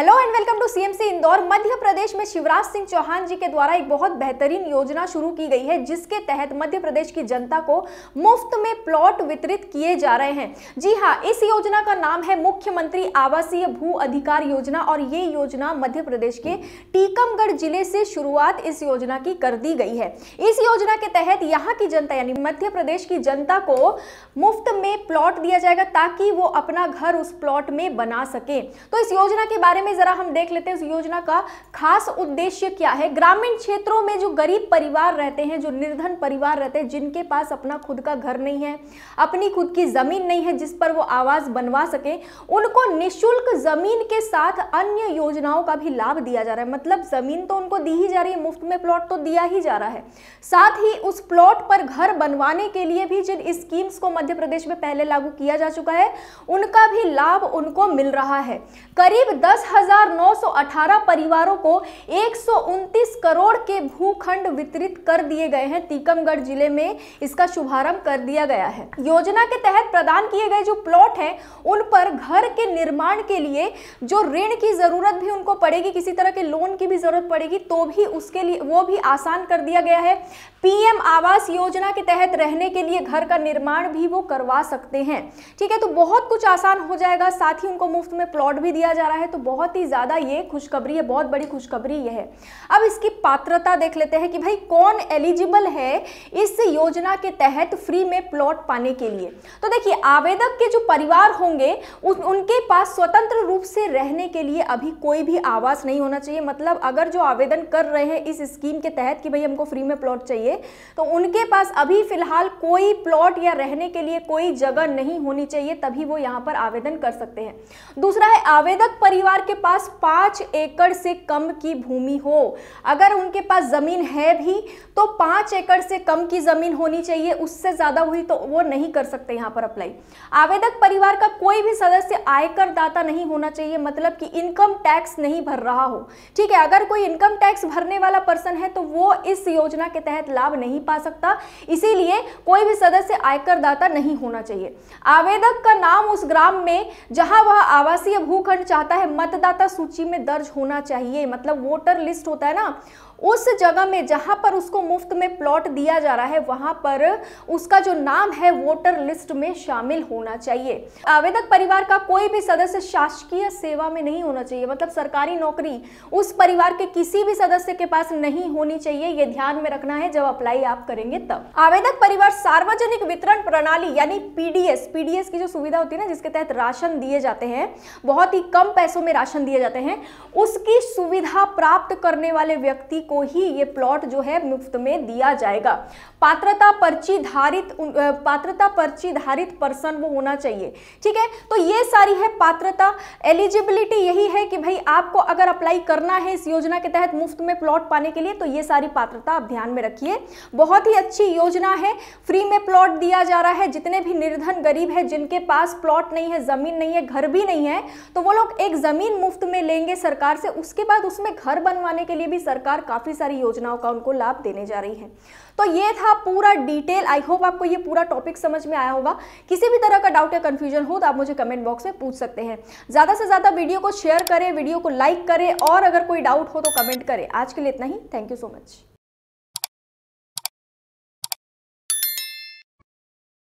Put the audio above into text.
hello and welcome to CMC Indore Madhya Pradesh में शिवराज सिंह चौहान जी के द्वारा एक बहुत बेहतरीन योजना शुरू की गई है जिसके तहत मध्य प्रदेश की जनता को मुफ्त में प्लॉट वितरित किए जा रहे हैं जी हाँ इस योजना का नाम है मुख्यमंत्री आवासीय भू अधिकार योजना और ये योजना मध्य प्रदेश के टीकमगढ़ जिले से शुरुआत इस योजना की कर दी गई है इस योजना के तहत यहाँ की जनता यानी मध्य प्रदेश की जनता को मुफ्त में प्लॉट दिया जाएगा ताकि वो अपना घर उस प्लॉट में बना सके तो इस योजना के बारे में में जरा हम देख लेते हैं इस योजना का खास उद्देश्य क्या है ग्रामीण क्षेत्रों में जो गरीब परिवार रहते हैं जो निर्धन परिवार रहते हैं जिनके पास अपना खुद का घर नहीं है अपनी खुद की जमीन नहीं है जिस पर वो आवास बनवा सके उनको निःशुल्क जमीन के साथ अन्य योजनाओं का भी लाभ दिया जा रहा है मतलब जमीन तो उनको दी ही जा रही है मुफ्त में प्लॉट तो दिया ही जा रहा है साथ ही उस प्लॉट पर घर बनवाने के लिए भी जिन स्कीम्स को मध्य प्रदेश में पहले लागू किया जा चुका है उनका भी लाभ उनको मिल रहा है करीब दस 1,918 परिवारों को एक करोड़ के भूखंड वितरित कर दिए गए हैं टीकमगढ़ जिले में इसका शुभारंभ कर दिया गया है योजना के तहत प्रदान किए गए जो प्लॉट हैं उन पर घर के निर्माण के लिए जो ऋण की ज़रूरत भी उनको पड़ेगी किसी तरह के लोन की भी ज़रूरत पड़ेगी तो भी उसके लिए वो भी आसान कर दिया गया है पीएम आवास योजना के तहत रहने के लिए घर का निर्माण भी वो करवा सकते हैं ठीक है तो बहुत कुछ आसान हो जाएगा साथ ही उनको मुफ्त में प्लॉट भी दिया जा रहा है तो बहुत बहुत ही ज़्यादा ये खुशखबरी है बहुत बड़ी खुशखबरी यह है अब इसकी पात्रता देख लेते हैं कि भाई कौन एलिजिबल है इस योजना के तहत फ्री में प्लॉट पाने के लिए तो देखिए आवेदक के जो परिवार होंगे उन, उनके पास स्वतंत्र रूप से रहने के लिए अभी कोई भी आवास नहीं होना चाहिए मतलब अगर जो आवेदन कर रहे हैं इस स्कीम के तहत कि भाई हमको फ्री में प्लॉट चाहिए तो उनके पास अभी फिलहाल कोई प्लॉट या रहने के लिए कोई जगह नहीं होनी चाहिए तभी वो यहां पर आवेदन कर सकते हैं दूसरा है आवेदक परिवार के पास पाँच एकड़ से कम की भूमि हो अगर उनके पास ज़मीन है भी तो पाँच एकड़ से कम की ज़मीन होनी चाहिए उससे ज़्यादा हुई तो वो नहीं कर सकते यहाँ पर अप्लाई आवेदक परिवार का कोई भी सदस्य आयकर दाता नहीं होना चाहिए मतलब कि इनकम टैक्स नहीं भर रहा हो ठीक है अगर कोई इनकम टैक्स भरने वाला पर्सन है तो वो इस योजना के तहत लाभ नहीं पा सकता इसीलिए कोई भी सदस्य आयकर दाता नहीं होना चाहिए आवेदक का नाम उस ग्राम में जहां वह आवासीय भूखंड चाहता है मत मतदाता सूची में दर्ज होना चाहिए मतलब वोटर लिस्ट होता है ना उस जगह में जहां पर उसको मुफ्त में प्लॉट दिया जा रहा है वहां पर उसका जो नाम है वोटर लिस्ट में शामिल होना चाहिए आवेदक परिवार का कोई भी सदस्य शासकीय सेवा में नहीं होना चाहिए मतलब सरकारी नौकरी उस परिवार के किसी भी सदस्य के पास नहीं होनी चाहिए यह ध्यान में रखना है जब अप्लाई आप करेंगे तब आवेदक परिवार सार्वजनिक वितरण प्रणाली यानी पीडीएस पीडीएस की जो सुविधा होती है ना जिसके तहत राशन दिए जाते हैं बहुत ही कम पैसों में राशन राशन दिए जाते हैं उसकी सुविधा प्राप्त करने वाले व्यक्ति को ही ये प्लॉट जो है मुफ्त में दिया जाएगा पात्रता पर्ची धारित पात्रता पर्ची धारित पर्सन वो होना चाहिए ठीक है तो ये सारी है पात्रता एलिजिबिलिटी यही है कि भाई आपको अगर अप्लाई करना है इस योजना के तहत मुफ्त में प्लॉट पाने के लिए तो ये सारी पात्रता आप ध्यान में रखिए बहुत ही अच्छी योजना है फ्री में प्लॉट दिया जा रहा है जितने भी निर्धन गरीब है जिनके पास प्लॉट नहीं है जमीन नहीं है घर भी नहीं है तो वो लोग एक जमीन मुफ्त में लेंगे सरकार से उसके बाद उसमें घर बनवाने के लिए भी सरकार काफ़ी सारी योजनाओं का उनको लाभ देने जा रही है तो ये था पूरा डिटेल आई होप आपको ये पूरा टॉपिक समझ में आया होगा किसी भी तरह का डाउट या कंफ्यूजन हो तो आप मुझे कमेंट बॉक्स में पूछ सकते हैं ज़्यादा से ज़्यादा वीडियो को शेयर करें वीडियो को लाइक करें और अगर कोई डाउट हो तो कमेंट करें आज के लिए इतना ही थैंक यू सो मच